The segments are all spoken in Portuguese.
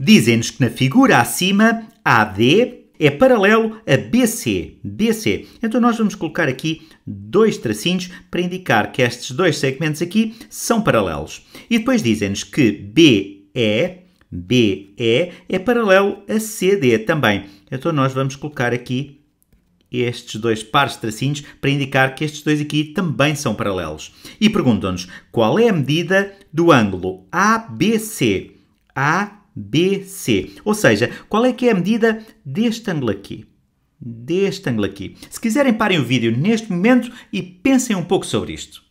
Dizem-nos que na figura acima, AD é paralelo a BC. BC. Então nós vamos colocar aqui dois tracinhos para indicar que estes dois segmentos aqui são paralelos. E depois dizem-nos que BE, BE é paralelo a CD também. Então nós vamos colocar aqui estes dois pares de tracinhos para indicar que estes dois aqui também são paralelos. E perguntam-nos qual é a medida do ângulo ABC. BC. Ou seja, qual é que é a medida deste ângulo aqui? Deste ângulo aqui. Se quiserem, parem o vídeo neste momento e pensem um pouco sobre isto.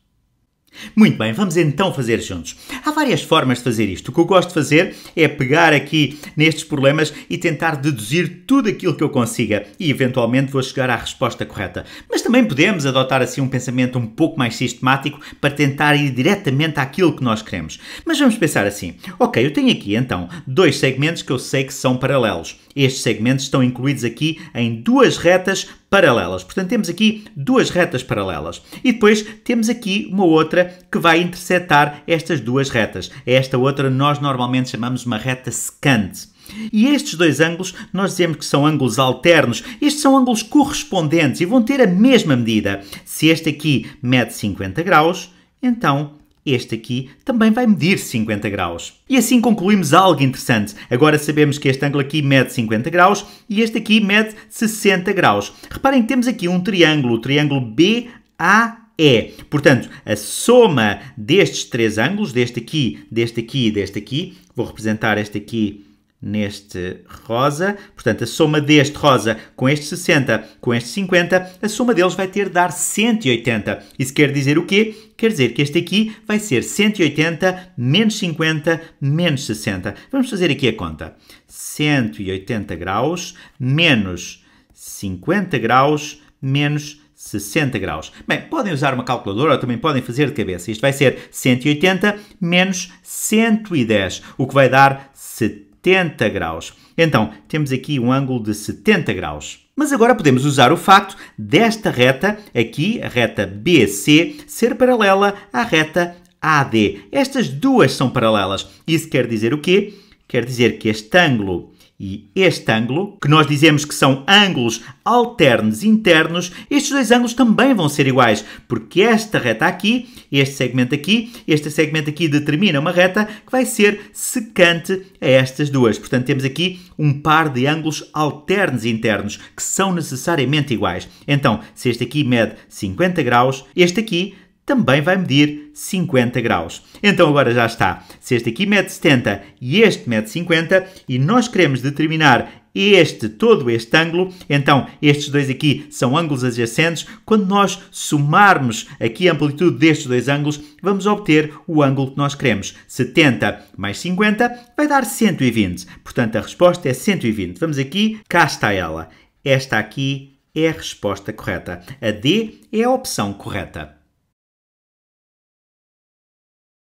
Muito bem, vamos então fazer juntos. Há várias formas de fazer isto. O que eu gosto de fazer é pegar aqui nestes problemas e tentar deduzir tudo aquilo que eu consiga e eventualmente vou chegar à resposta correta. Mas também podemos adotar assim um pensamento um pouco mais sistemático para tentar ir diretamente àquilo que nós queremos. Mas vamos pensar assim: ok, eu tenho aqui então dois segmentos que eu sei que são paralelos. Estes segmentos estão incluídos aqui em duas retas paralelas. Portanto, temos aqui duas retas paralelas. E depois temos aqui uma outra que vai interceptar estas duas retas. Esta outra nós normalmente chamamos uma reta secante. E estes dois ângulos, nós dizemos que são ângulos alternos. Estes são ângulos correspondentes e vão ter a mesma medida. Se este aqui mede 50 graus, então este aqui também vai medir 50 graus. E assim concluímos algo interessante. Agora sabemos que este ângulo aqui mede 50 graus e este aqui mede 60 graus. Reparem que temos aqui um triângulo, o triângulo BAE Portanto, a soma destes três ângulos, deste aqui, deste aqui e deste aqui, vou representar este aqui neste rosa. Portanto, a soma deste rosa com este 60, com este 50, a soma deles vai ter de dar 180. Isso quer dizer o quê? Quer dizer que este aqui vai ser 180 menos 50 menos 60. Vamos fazer aqui a conta. 180 graus menos 50 graus menos 60 graus. Bem, podem usar uma calculadora ou também podem fazer de cabeça. Isto vai ser 180 menos 110, o que vai dar 70. 70 graus. Então, temos aqui um ângulo de 70 graus. Mas agora podemos usar o facto desta reta, aqui, a reta BC, ser paralela à reta AD. Estas duas são paralelas. Isso quer dizer o quê? Quer dizer que este ângulo e este ângulo, que nós dizemos que são ângulos alternos internos, estes dois ângulos também vão ser iguais, porque esta reta aqui, este segmento aqui, este segmento aqui determina uma reta que vai ser secante a estas duas. Portanto, temos aqui um par de ângulos alternos internos, que são necessariamente iguais. Então, se este aqui mede 50 graus, este aqui também vai medir 50 graus. Então agora já está. Se este aqui mede 70 e este mede 50 e nós queremos determinar este, todo este ângulo, então estes dois aqui são ângulos adjacentes. Quando nós somarmos aqui a amplitude destes dois ângulos, vamos obter o ângulo que nós queremos. 70 mais 50 vai dar 120. Portanto, a resposta é 120. Vamos aqui, cá está ela. Esta aqui é a resposta correta. A D é a opção correta.